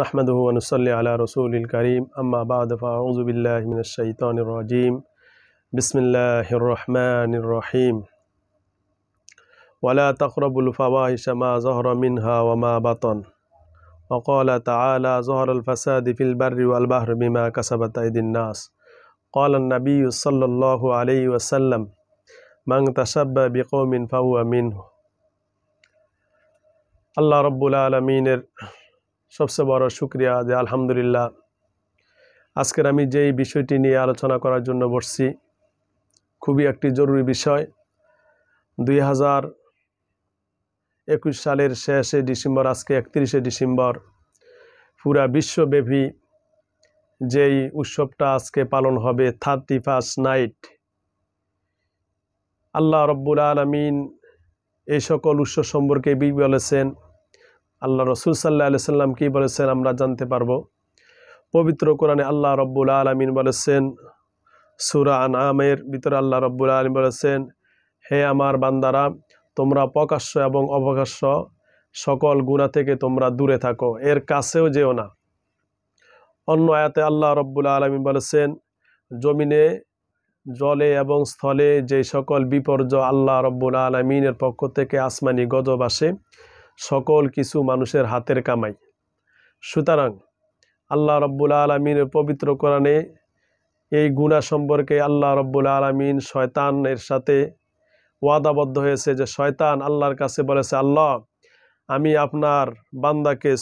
نحمده ونصلي على رسول الكريم أما بعد فأعوذ بالله من الشيطان الرجيم بسم الله الرحمن الرحيم ولا تقربوا الفواحش ما ظهر منها وما بطن وقال تعالى ظهر الفساد في البر والبحر بما كسبت أيدي الناس قال النبي صلى الله عليه وسلم من تشبه بقوم فهو منه الله رب العالمين সবচেয়ে বড় শুক্রিয়া যে আলহামদুলিল্লাহ আজকের আমি যেই বিষয়টি নিয়ে আলোচনা করার জন্য বসছি খুবই একটি জরুরি বিষয় দুই হাজার একুশ সালের শেষে ডিসেম্বর আজকে একত্রিশে ডিসেম্বর পুরা বিশ্বব্যাপী যেই উৎসবটা আজকে পালন হবে থার্টি ফার্স্ট নাইট আল্লাহ রব্বুল আলমিন এই সকল উৎসব সম্পর্কে বি বলেছেন আল্লাহ রসুল সাল্লাহ আলি সাল্লাম কী বলেছেন আমরা জানতে পারব পবিত্র কোরআনে আল্লাহ রব্বুল আলমিন বলেছেন সুরা আমের ভিতরে আল্লাহ রব্বুল আলমিন বলেছেন হে আমার বান্দারা তোমরা প্রকাশ্য এবং অবকাশ্য সকল গুণা থেকে তোমরা দূরে থাকো এর কাছেও যেও না অন্য আয়াতে আল্লাহ রব্বুল আলমী বলেছেন জমিনে জলে এবং স্থলে যে সকল বিপর্য আল্লাহ রব্বুল আলমিনের পক্ষ থেকে আসমানি গজব আসে সকল কিছু মানুষের হাতের কামাই সুতরাং আল্লাহ রব্বুল আলমিনের পবিত্র কোরআনে এই গুণা সম্পর্কে আল্লাহ রব্বুল আলমিন শয়তানের সাথে ওয়াদাবদ্ধ হয়েছে যে শয়তান আল্লাহর কাছে বলেছে আল্লাহ আমি আপনার বান্দাকে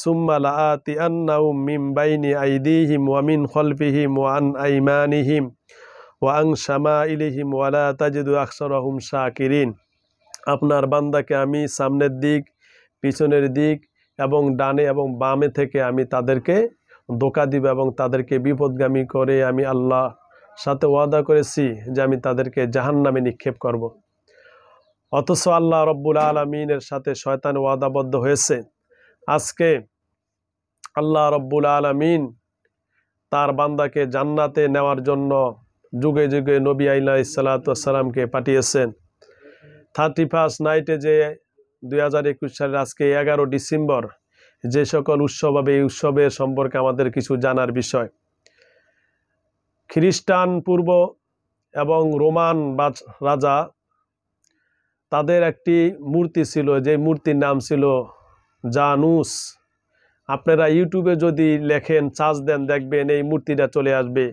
ওয়ামিন ওয়াং আপনার বান্দাকে আমি সামনের দিক পিছনের দিক এবং ডানে এবং বামে থেকে আমি তাদেরকে দোকা দিব এবং তাদেরকে বিপদগামী করে আমি আল্লাহ সাথে ওয়াদা করেছি যে আমি তাদেরকে জাহান নামে নিক্ষেপ করব। অথচ আল্লাহ রব্বুল আলমিনের সাথে শয়তান ওয়াদাবদ্ধ হয়েছে আজকে আল্লাহ রব্বুল আলমিন তার বান্দাকে জান্নাতে নেওয়ার জন্য যুগে যুগে নবী আইলা ইসালাতামকে পাঠিয়েছেন থার্টি ফার্স্ট নাইটে যে দুই সালের আজকে এগারো ডিসেম্বর যে সকল উৎসব হবে এই উৎসবের সম্পর্কে আমাদের কিছু জানার বিষয় খ্রিস্টান পূর্ব এবং রোমান রাজা তাদের একটি মূর্তি ছিল যে মূর্তির নাম ছিল জানুস আপনারা ইউটিউবে যদি লেখেন চার্জ দেন দেখবেন এই মূর্তিটা চলে আসবে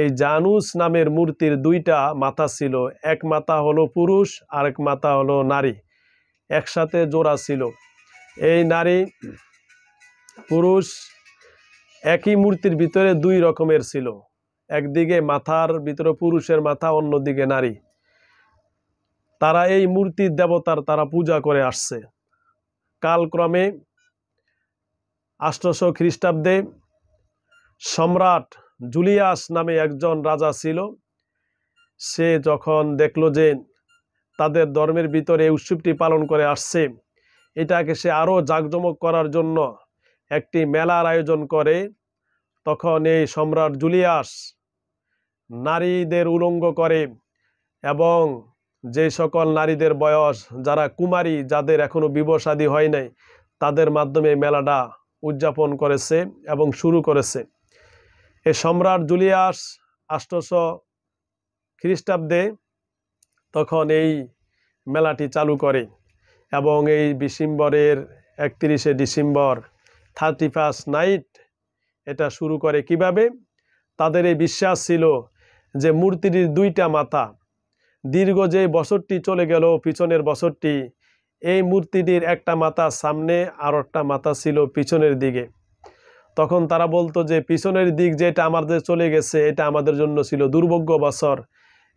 এই জানুস নামের মূর্তির দুইটা মাথা ছিল এক মাথা হলো পুরুষ আর মাথা হলো নারী একসাথে জোড়া ছিল এই নারী পুরুষ একই মূর্তির ভিতরে দুই রকমের ছিল একদিকে মাথার ভিতরে পুরুষের মাথা অন্যদিকে নারী তারা এই মূর্তির দেবতার তারা পূজা করে আসছে কালক্রমে আষ্টশো খ্রিস্টাব্দে সম্রাট জুলিয়াস নামে একজন রাজা ছিল সে যখন দেখল যে তাদের ধর্মের ভিতরে এই উৎসবটি পালন করে আসছে এটাকে সে আরও জাঁকজমক করার জন্য একটি মেলার আয়োজন করে তখন এই সম্রাট জুলিয়াস নারীদের উলঙ্গ করে এবং যে সকল নারীদের বয়স যারা কুমারী যাদের এখনও বিবসাদি হয় নাই তাদের মাধ্যমে মেলাটা উদযাপন করেছে এবং শুরু করেছে এ সম্রাট জুলিয়াস আষ্টশ খ্রিস্টাব্দে তখন এই মেলাটি চালু করে এবং এই ডিসেম্বরের একত্রিশে ডিসেম্বর থার্টি ফার্স্ট নাইট এটা শুরু করে কিভাবে তাদের এই বিশ্বাস ছিল যে মূর্তিটির দুইটা মাথা দীর্ঘ যে বছরটি চলে গেল পিছনের বছরটি এই মূর্তিটির একটা মাথা সামনে আর একটা মাথা ছিল পিছনের দিকে তখন তারা বলতো যে পিছনের দিক যেটা আমাদের চলে গেছে এটা আমাদের জন্য ছিল দুর্ভোগ্য বছর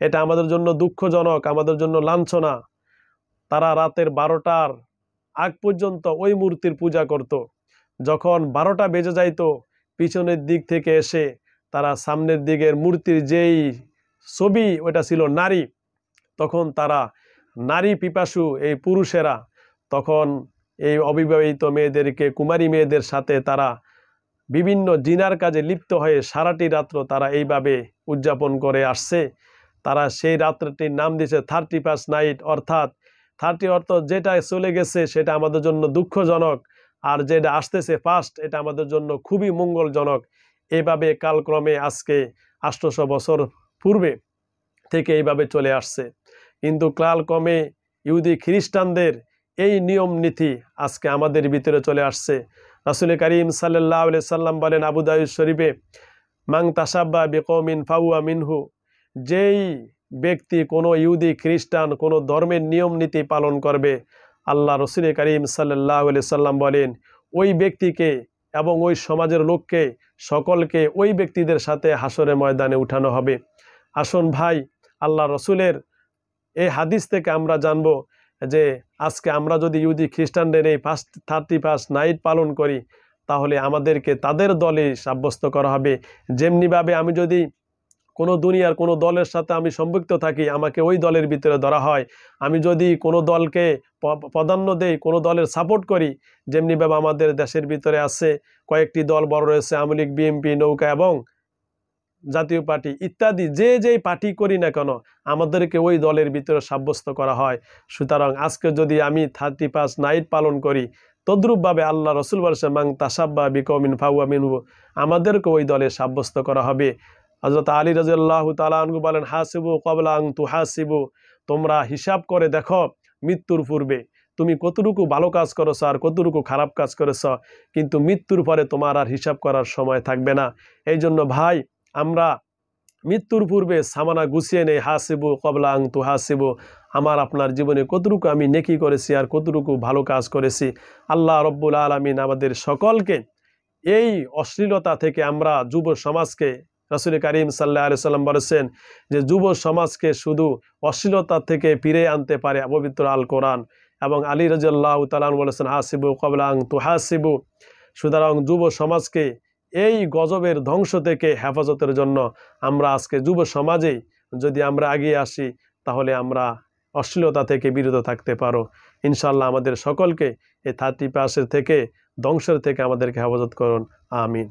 এটা আমাদের জন্য দুঃখজনক আমাদের জন্য লাঞ্ছনা তারা রাতের বারোটার আগ পর্যন্ত ওই মূর্তির পূজা করত। যখন বারোটা বেজে যাইত পিছনের দিক থেকে এসে তারা সামনের দিকের মূর্তির যেই ছবি ওটা ছিল নারী তখন তারা নারী পিপাসু এই পুরুষেরা তখন এই অবিবাহিত মেয়েদেরকে কুমারী মেয়েদের সাথে তারা বিভিন্ন জিনার কাজে লিপ্ত হয়ে সারাটি রাত্র তারা এইভাবে উদযাপন করে আসছে তারা সেই রাত্রটির নাম দিয়েছে থার্টি পাস নাইট অর্থাৎ থার্টি অর্থ যেটা চলে গেছে সেটা আমাদের জন্য দুঃখজনক আর যেটা আসতেছে ফার্স্ট এটা আমাদের জন্য খুবই মঙ্গলজনক এভাবে কালক্রমে আজকে আষ্টশো বছর পূর্বে থেকে এইভাবে চলে আসছে কিন্তু কালক্রমে ইহুদি খ্রিস্টানদের এই নিয়ম নীতি আজকে আমাদের ভিতরে চলে আসছে রাসুল করিম সাল্লাহ সাল্লাম বলেন আবুদাউ শরীফে মাং তাসাব্বা বেকমিন ফাউয়া মিনহু যেই ব্যক্তি কোনো ইহুদি খ্রিস্টান কোনো ধর্মের নিয়ম নীতি পালন করবে আল্লাহ রসুল করিম সাল্লাহ আলি সাল্লাম বলেন ওই ব্যক্তিকে এবং ওই সমাজের লোককে সকলকে ওই ব্যক্তিদের সাথে হাসরের ময়দানে উঠানো হবে আসুন ভাই আল্লাহ রসুলের এই হাদিস থেকে আমরা জানব যে আজকে আমরা যদি ইহুদি খ্রিস্টানদের এই ফার্স্ট থার্টি ফার্স্ট নাইট পালন করি তাহলে আমাদেরকে তাদের দলে সাব্যস্ত করা হবে যেমনিভাবে আমি যদি কোনো দুনিয়ার কোনো দলের সাথে আমি সম্পৃক্ত থাকি আমাকে ওই দলের ভিতরে ধরা হয় আমি যদি কোনো দলকে প্রাধান্য দেই কোনো দলের সাপোর্ট করি যেমনিভাবে আমাদের দেশের ভিতরে আছে কয়েকটি দল বড় রয়েছে আওয়ামী লীগ বিএনপি নৌকা এবং জাতীয় পার্টি ইত্যাদি যে যেই পার্টি করি না কেন আমাদেরকে ওই দলের ভিতরে সাব্যস্ত করা হয় সুতরাং আজকে যদি আমি থার্টি পাস নাইট পালন করি তদ্রূপভাবে আল্লাহ রসুল বলছে মাং তাসাব্বা বিকমিন ফাউয়া মিনু আমাদেরকে ওই দলে সাব্যস্ত করা হবে হজরত আলী রাজিয়াল্লাহ তালাহু বলেন হাসিবু কবলাং তু হাসিবু তোমরা হিসাব করে দেখো মৃত্যুর পূর্বে তুমি কতটুকু ভালো কাজ করেছ আর কতটুকু খারাপ কাজ করেছ কিন্তু মৃত্যুর পরে তোমার আর হিসাব করার সময় থাকবে না এই জন্য ভাই আমরা মৃত্যুর পূর্বে সামানা গুছিয়ে নেই হাসিবু কবলা আং তু হাসিবু আমার আপনার জীবনে কতটুকু আমি নেকি করেছি আর কতটুকু ভালো কাজ করেছি আল্লাহ রব্বুল আলমিন আমাদের সকলকে এই অশ্লীলতা থেকে আমরা যুব সমাজকে রাসুল করিম সাল্লাহ আলি সাল্লাম বলেছেন যে যুব সমাজকে শুধু অশ্লীলতা থেকে ফিরে আনতে পারে পবিত্র আল কোরআন এবং আলী রাজাল্লাহ তালান বলেছেন হাসিবু কবলাং তুহাসিবু সুতরাং যুব সমাজকে এই গজবের ধ্বংস থেকে হেফাজতের জন্য আমরা আজকে যুব সমাজেই যদি আমরা এগিয়ে আসি তাহলে আমরা অশ্লীলতা থেকে বিরত থাকতে পারো ইনশাল্লাহ আমাদের সকলকে এই থার্টি পাসের থেকে ধ্বংসের থেকে আমাদেরকে হেফাজত করুন আমিন